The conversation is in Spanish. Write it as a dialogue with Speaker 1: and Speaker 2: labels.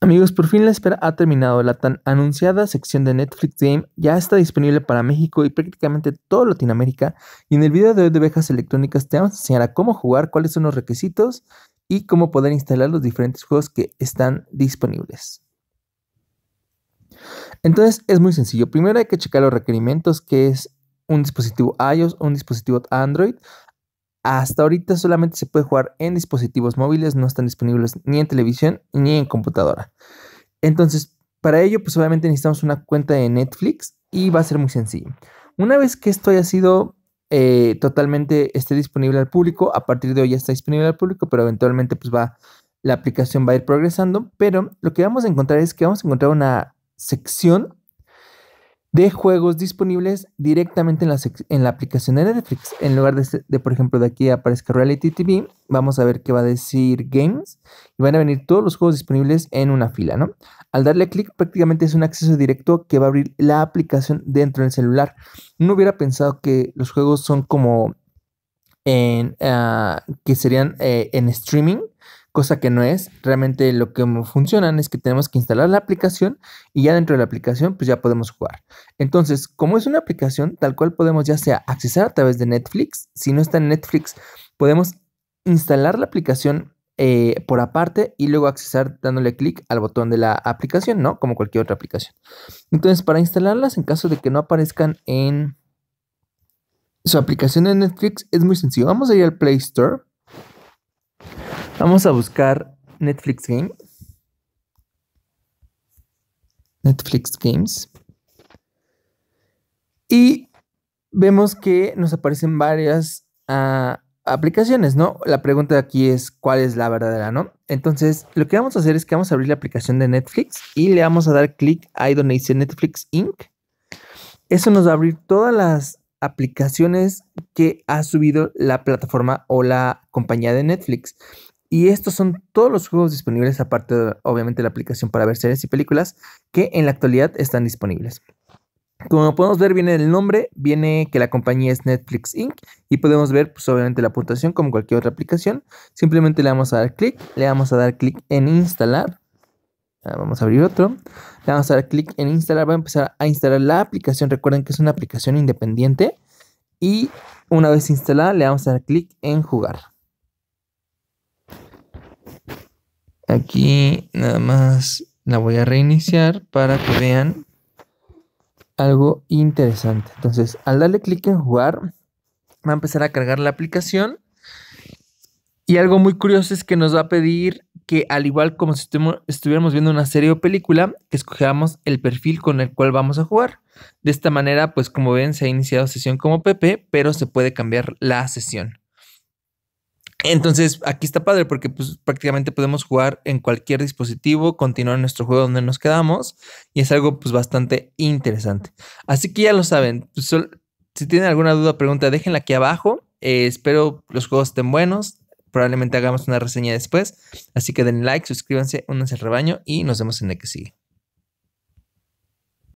Speaker 1: Amigos, por fin la espera ha terminado. La tan anunciada sección de Netflix Game ya está disponible para México y prácticamente toda Latinoamérica. Y en el video de hoy de Bejas Electrónicas te vamos a enseñar a cómo jugar, cuáles son los requisitos y cómo poder instalar los diferentes juegos que están disponibles. Entonces es muy sencillo. Primero hay que checar los requerimientos, que es un dispositivo iOS, o un dispositivo Android. Hasta ahorita solamente se puede jugar en dispositivos móviles, no están disponibles ni en televisión ni en computadora. Entonces, para ello, pues obviamente necesitamos una cuenta de Netflix y va a ser muy sencillo. Una vez que esto haya sido eh, totalmente esté disponible al público, a partir de hoy ya está disponible al público, pero eventualmente pues va, la aplicación va a ir progresando, pero lo que vamos a encontrar es que vamos a encontrar una sección de juegos disponibles directamente en la, en la aplicación de Netflix. En lugar de, este, por ejemplo, de aquí aparezca Reality TV, vamos a ver qué va a decir Games y van a venir todos los juegos disponibles en una fila, ¿no? Al darle clic prácticamente es un acceso directo que va a abrir la aplicación dentro del celular. No hubiera pensado que los juegos son como ah, que serían eh, en streaming, cosa que no es. Realmente lo que funcionan es que tenemos que instalar la aplicación y ya dentro de la aplicación pues ya podemos jugar. Entonces, como es una aplicación, tal cual podemos ya sea accesar a través de Netflix, si no está en Netflix, podemos instalar la aplicación eh, por aparte y luego accesar dándole clic al botón de la aplicación, ¿no? Como cualquier otra aplicación. Entonces, para instalarlas en caso de que no aparezcan en su aplicación en Netflix, es muy sencillo. Vamos a ir al Play Store Vamos a buscar Netflix Game. Netflix Games. Y vemos que nos aparecen varias ah, aplicaciones, ¿no? La pregunta aquí es cuál es la verdadera, ¿no? Entonces, lo que vamos a hacer es que vamos a abrir la aplicación de Netflix y le vamos a dar clic a I dice Netflix Inc. Eso nos va a abrir todas las aplicaciones que ha subido la plataforma o la compañía de Netflix. Y estos son todos los juegos disponibles, aparte de, obviamente la aplicación para ver series y películas, que en la actualidad están disponibles. Como podemos ver, viene el nombre, viene que la compañía es Netflix Inc. Y podemos ver, pues obviamente, la puntuación como cualquier otra aplicación. Simplemente le vamos a dar clic, le vamos a dar clic en instalar. Ah, vamos a abrir otro. Le vamos a dar clic en instalar. Va a empezar a instalar la aplicación. Recuerden que es una aplicación independiente. Y una vez instalada, le vamos a dar clic en jugar. Aquí nada más la voy a reiniciar para que vean algo interesante. Entonces, al darle clic en jugar, va a empezar a cargar la aplicación. Y algo muy curioso es que nos va a pedir que, al igual como si estuviéramos viendo una serie o película, que escojamos el perfil con el cual vamos a jugar. De esta manera, pues como ven, se ha iniciado sesión como PP, pero se puede cambiar la sesión. Entonces, aquí está padre porque pues, prácticamente podemos jugar en cualquier dispositivo, continuar nuestro juego donde nos quedamos y es algo pues bastante interesante. Así que ya lo saben, pues, si tienen alguna duda o pregunta, déjenla aquí abajo. Eh, espero los juegos estén buenos. Probablemente hagamos una reseña después. Así que den like, suscríbanse, únanse al rebaño y nos vemos en el que sigue.